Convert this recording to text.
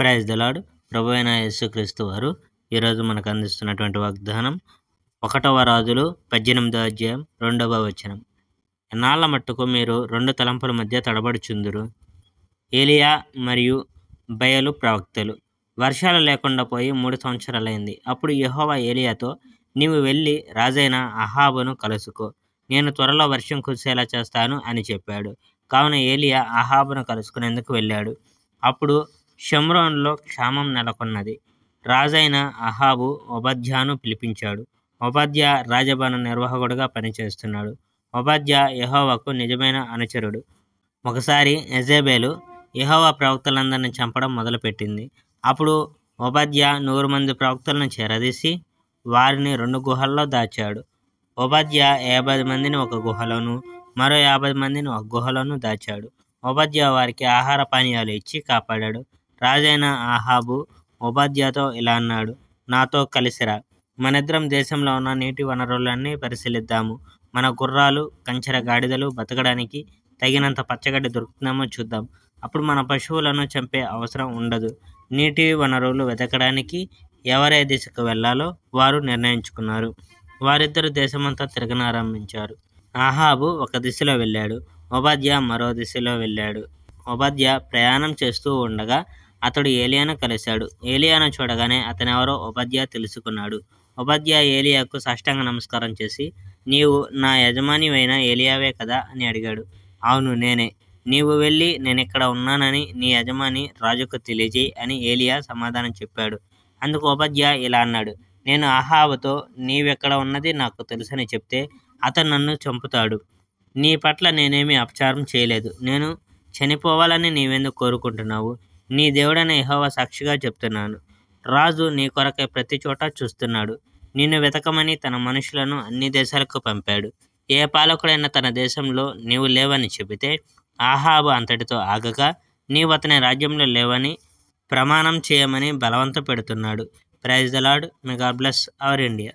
praise the Lord ప్రభు అయిన క్రీస్తు వారు ఈరోజు మనకు అందిస్తున్నటువంటి వాగ్దానం ఒకటవ రాజులు పద్దెనిమిదవ అధ్యాయం రెండవ వచనం ఎన్నాళ్ళ మట్టుకు మీరు రెండు తలంపుల మధ్య తడబడుచుందురు ఏలియా మరియు బయలు ప్రవక్తలు వర్షాలు లేకుండా పోయి మూడు సంవత్సరాలైంది అప్పుడు యహోవా ఏలియాతో నీవు వెళ్ళి రాజైన అహాబును కలుసుకో నేను త్వరలో వర్షం కురిసేలా చేస్తాను అని చెప్పాడు కావున ఏలియా అహాబును కలుసుకునేందుకు వెళ్ళాడు అప్పుడు షమ్రోన్లో క్షామం నెలకొన్నది రాజైన అహాబు ఉపాధ్యాను పిలిపించాడు ఉపాధ్య రాజభవన నిర్వాహకుడుగా పనిచేస్తున్నాడు ఒబద్య యహోవాకు నిజమైన అనుచరుడు ఒకసారి ఎజేబేలు యహోవా ప్రవక్తలందరిని చంపడం మొదలుపెట్టింది అప్పుడు ఉపాధ్య నూరు మంది ప్రవక్తలను చేరదీసి వారిని రెండు గుహల్లో దాచాడు ఉపాధ్య యాభై మందిని ఒక గుహలోను మరో యాభై మందిని ఒక గుహలోను దాచాడు ఉపాధ్య వారికి ఆహార పానీయాలు ఇచ్చి కాపాడాడు రాజైన అహాబు ఓబద్యాతో ఇలా అన్నాడు నాతో కలిసిరా మనిద్దరం దేశంలో ఉన్న నీటి వనరులన్నీ పరిశీలిద్దాము మన గుర్రాలు కంచెర గాడిదలు బతకడానికి తగినంత పచ్చగడ్డి దొరుకుతుందేమో చూద్దాం అప్పుడు మన పశువులను చంపే అవసరం ఉండదు నీటి వనరులు వెతకడానికి ఎవరే దిశకు వెళ్లాలో వారు నిర్ణయించుకున్నారు వారిద్దరు దేశమంతా తిరగనారంభించారు ఆహాబు ఒక దిశలో వెళ్ళాడు ఉపాధ్య మరో దిశలో వెళ్ళాడు ఉపాధ్య ప్రయాణం చేస్తూ ఉండగా అతడు ఏలియాను కలిశాడు ఏలియాను చూడగానే అతనెవరో ఉపాధ్యాయ తెలుసుకున్నాడు ఉపాధ్యాయ ఏలియాకు సాష్టాంగ నమస్కారం చేసి నీవు నా యజమాని అయిన ఏలియావే కదా అని అడిగాడు అవును నేనే నీవు వెళ్ళి నేను ఇక్కడ ఉన్నానని నీ యజమాని రాజుకు తెలియజేయి అని ఏలియా సమాధానం చెప్పాడు అందుకు ఉపాధ్యాయ ఇలా అన్నాడు నేను ఆహావతో నీవెక్కడ ఉన్నది నాకు తెలుసని చెప్తే అతను నన్ను చంపుతాడు నీ పట్ల నేనేమి అపచారం చేయలేదు నేను చనిపోవాలని నీవెందుకు కోరుకుంటున్నావు నీ దేవుడైన యహోవా సాక్షిగా చెప్తున్నాను రాజు నీ కొరకే ప్రతి చోట చూస్తున్నాడు నిన్ను వెతకమని తన మనుషులను అన్ని దేశాలకు పంపాడు ఏ పాలకుడైన తన దేశంలో నీవు లేవని చెబితే ఆహాబు అంతటితో ఆగగా నీవు అతని రాజ్యంలో లేవని ప్రమాణం చేయమని బలవంత పెడుతున్నాడు praise the mega bless our India